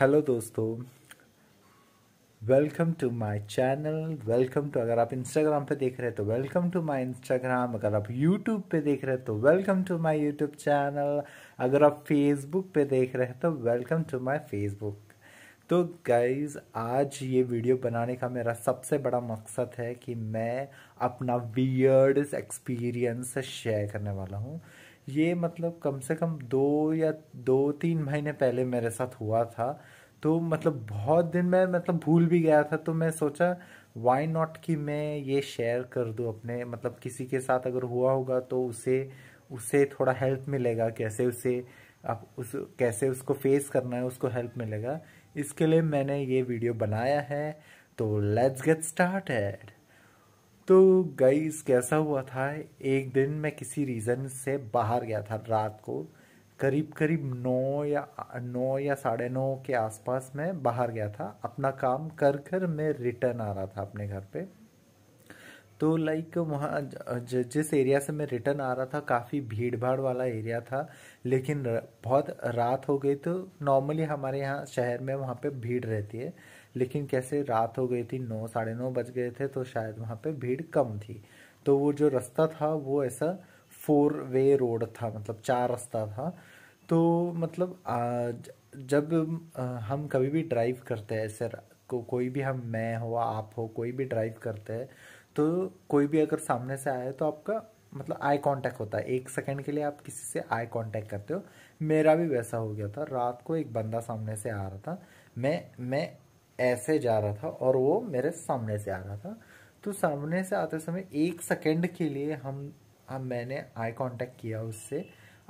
hello दोस्तों welcome to my channel welcome to अगर आप इंस्टाग्राम पे देख रहे हैं तो वेलकम टू माय इंस्टाग्राम अगर आप यूट्यूब पे देख रहे हैं तो welcome to my YouTube channel अगर आप फेसबुक पे देख रहे हैं तो वेलकम टू माय फेसबुक तो गाइज आज ये वीडियो बनाने का मेरा सबसे बड़ा मकसद है कि मैं अपना वियर्ड एक्सपीरियंस शेयर करने वाला हूँ ये मतलब कम से कम दो या दो तीन महीने पहले मेरे साथ हुआ था तो मतलब बहुत दिन मैं मतलब भूल भी गया था तो मैं सोचा वाई नॉट कि मैं ये शेयर कर दूँ अपने मतलब किसी के साथ अगर हुआ होगा तो उसे उसे थोड़ा हेल्प मिलेगा कैसे उसे आप उस कैसे उसको फेस करना है उसको हेल्प मिलेगा इसके लिए मैंने ये वीडियो बनाया है तो लेट्स गेट स्टार्टेड तो गईस कैसा हुआ था एक दिन मैं किसी रीज़न से बाहर गया था रात को करीब करीब नौ या नौ या साढ़े नौ के आसपास मैं बाहर गया था अपना काम कर कर मैं रिटर्न आ रहा था अपने घर पे तो लाइक वहाँ जिस एरिया से मैं रिटर्न आ रहा था काफ़ी भीड़ भाड़ वाला एरिया था लेकिन बहुत रात हो गई तो नॉर्मली हमारे यहाँ शहर में वहाँ पे भीड़ रहती है लेकिन कैसे रात हो गई थी नौ साढ़े नौ बज गए थे तो शायद वहाँ पे भीड़ कम थी तो वो जो रास्ता था वो ऐसा फोर वे रोड था मतलब चार रास्ता था तो मतलब आज जब हम कभी भी ड्राइव करते हैं ऐसे को कोई भी हम मैं हो आप हो कोई भी ड्राइव करते हैं तो कोई भी अगर सामने से आए तो आपका मतलब आई कांटेक्ट होता है एक सेकंड के लिए आप किसी से आई कांटेक्ट करते हो मेरा भी वैसा हो गया था रात को एक बंदा सामने से आ रहा था मैं मैं ऐसे जा रहा था और वो मेरे सामने से आ रहा था तो सामने से आते समय एक सेकेंड के लिए हम हम मैंने आई कांटेक्ट किया उससे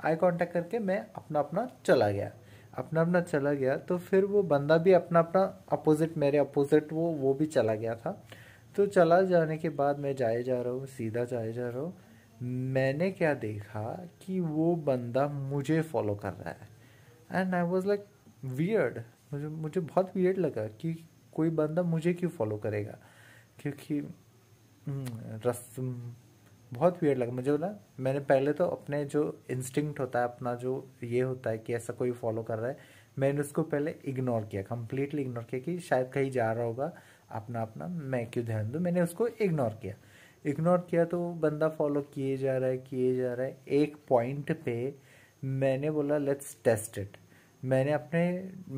आई कांटेक्ट करके मैं अपना अपना चला गया अपना अपना चला गया तो फिर वो बंदा भी अपना अपना अपोजिट मेरे अपोजिट वो वो भी चला गया था तो चला जाने के बाद मैं जाए जा रहा हूँ सीधा जाए जा रहा हूँ मैंने क्या देखा कि वो बंदा मुझे फॉलो कर रहा है and I was like weird मुझे मुझे बहुत वियर्ड लगा कि कोई बंदा मुझे क्यों फॉलो करेगा क्योंकि रस्म हम्म, बहुत वियर्ड लगा मुझे बोला मैंने पहले तो अपने जो इंस्टिंक्ट होता है अपना जो ये होता है कि ऐसा कोई फॉलो कर रहा है मैंने उसको पहले इग्नोर किया कम्प्लीटली इग्नोर किया कि शायद कहीं जा रहा होगा अपना अपना मैं क्यों ध्यान दूँ मैंने उसको इग्नोर किया इग्नोर किया तो बंदा फॉलो किए जा रहा है किए जा रहा है एक पॉइंट पे मैंने बोला लेट्स टेस्ट इट मैंने अपने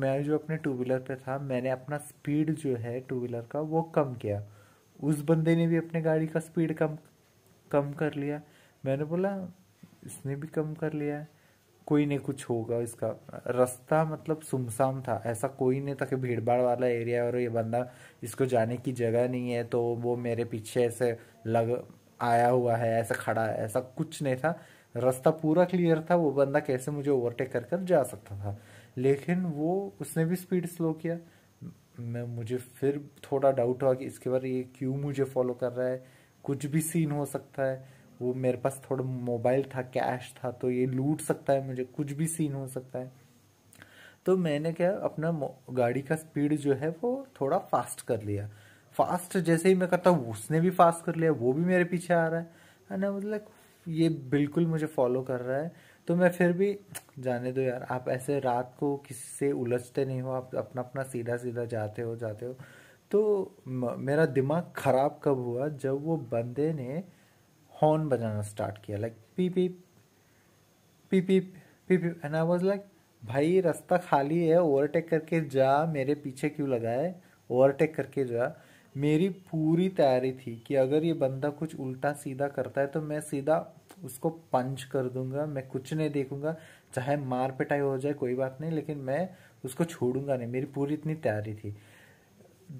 मैं जो अपने टू व्हीलर पे था मैंने अपना स्पीड जो है टू व्हीलर का वो कम किया उस बंदे ने भी अपने गाड़ी का स्पीड कम कम कर लिया मैंने बोला इसने भी कम कर लिया है कोई नहीं कुछ होगा इसका रास्ता मतलब सुमसान था ऐसा कोई नहीं था कि भीड़ भाड़ वाला एरिया है और ये बंदा इसको जाने की जगह नहीं है तो वो मेरे पीछे ऐसे लग आया हुआ है ऐसा खड़ा है ऐसा कुछ नहीं था रास्ता पूरा क्लियर था वो बंदा कैसे मुझे ओवरटेक कर कर जा सकता था लेकिन वो उसने भी स्पीड स्लो किया मैं मुझे फिर थोड़ा डाउट हुआ कि इसके बाद ये क्यों मुझे फॉलो कर रहा है कुछ भी सीन हो सकता है वो मेरे पास थोड़ा मोबाइल था कैश था तो ये लूट सकता है मुझे कुछ भी सीन हो सकता है तो मैंने क्या अपना गाड़ी का स्पीड जो है वो थोड़ा फास्ट कर लिया फास्ट जैसे ही मैं करता हूँ उसने भी फास्ट कर लिया वो भी मेरे पीछे आ रहा है ना मतलब ये बिल्कुल मुझे फॉलो कर रहा है तो मैं फिर भी जाने दो यार आप ऐसे रात को किसी से उलझते नहीं हो आप अपना अपना सीधा सीधा जाते हो जाते हो तो मेरा दिमाग ख़राब कब हुआ जब वो बंदे ने हॉर्न बजाना स्टार्ट किया लाइक पी पी पी पी पी पी एंड आई वॉज लाइक भाई रास्ता खाली है ओवरटेक करके जा मेरे पीछे क्यों लगाए ओवरटेक करके जा मेरी पूरी तैयारी थी कि अगर ये बंदा कुछ उल्टा सीधा करता है तो मैं सीधा उसको पंच कर दूंगा मैं कुछ नहीं देखूंगा चाहे मार पिटाई हो जाए कोई बात नहीं लेकिन मैं उसको छोड़ूंगा नहीं मेरी पूरी इतनी तैयारी थी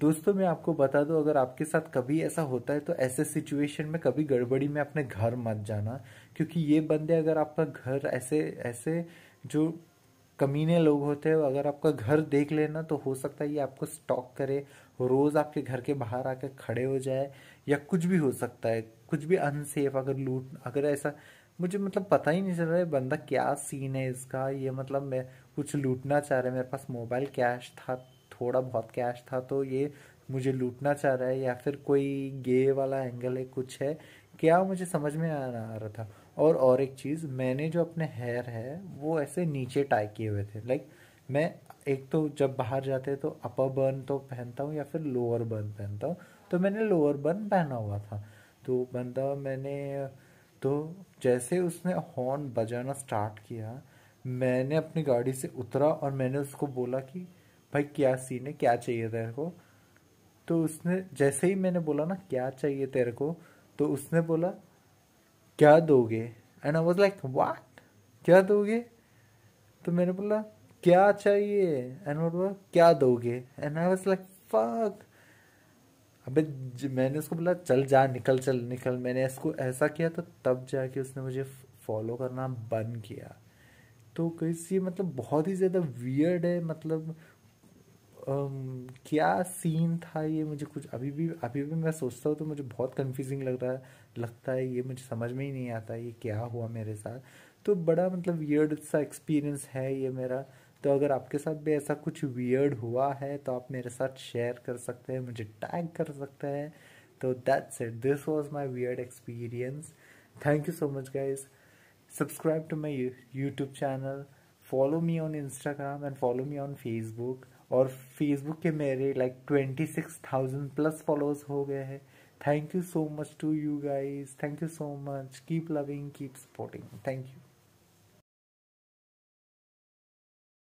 दोस्तों मैं आपको बता दूं अगर आपके साथ कभी ऐसा होता है तो ऐसे सिचुएशन में कभी गड़बड़ी में अपने घर मत जाना क्योंकि ये बंदे अगर आपका घर ऐसे ऐसे जो कमीने लोग होते हैं अगर आपका घर देख लेना तो हो सकता है ये आपको स्टॉक करे रोज़ आपके घर के बाहर आकर खड़े हो जाए या कुछ भी हो सकता है कुछ भी अनसेफ अगर लूट अगर ऐसा मुझे मतलब पता ही नहीं चल रहा है बंदा क्या सीन है इसका ये मतलब मैं कुछ लूटना चाह रहा है मेरे पास मोबाइल कैश था थोड़ा बहुत कैश था तो ये मुझे लूटना चाह रहा है या फिर कोई गे वाला एंगल है कुछ है क्या मुझे समझ में आ रहा था और और एक चीज़ मैंने जो अपने हेयर है वो ऐसे नीचे टाई किए हुए थे लाइक मैं एक तो जब बाहर जाते हैं तो अपर बर्न तो पहनता हूँ या फिर लोअर बर्न पहनता हूँ तो मैंने लोअर बर्न पहना हुआ था तो बंदा मैंने तो जैसे उसने हॉर्न बजाना स्टार्ट किया मैंने अपनी गाड़ी से उतरा और मैंने उसको बोला कि भाई क्या सीन है क्या चाहिए तेरे को तो उसने जैसे ही मैंने बोला ना क्या चाहिए तेरे को तो उसने बोला क्या दोगे and I was like what क्या दोगे तो मैंने बोला क्या चाहिए एंड वो बोला क्या दोगे and I was like fuck अबे मैंने उसको बोला चल जा निकल चल निकल मैंने इसको ऐसा किया तो तब जाके उसने मुझे फॉलो करना बंद किया तो ये मतलब बहुत ही ज़्यादा वियर्ड है मतलब अम, क्या सीन था ये मुझे कुछ अभी भी अभी भी मैं सोचता हूँ तो मुझे बहुत कंफ्यूजिंग लग रहा है लगता है ये मुझे समझ में ही नहीं आता ये क्या हुआ मेरे साथ तो बड़ा मतलब वियर्ड सा एक्सपीरियंस है ये मेरा तो अगर आपके साथ भी ऐसा कुछ वियर्ड हुआ है तो आप मेरे साथ शेयर कर सकते हैं मुझे टैग कर सकते हैं तो that's it this was my weird experience thank you so much guys subscribe to my YouTube channel follow me on Instagram and follow me on Facebook और फेसबुक के मेरे like twenty six thousand plus followers हो गए हैं thank you so much to you guys thank you so much keep loving keep supporting thank you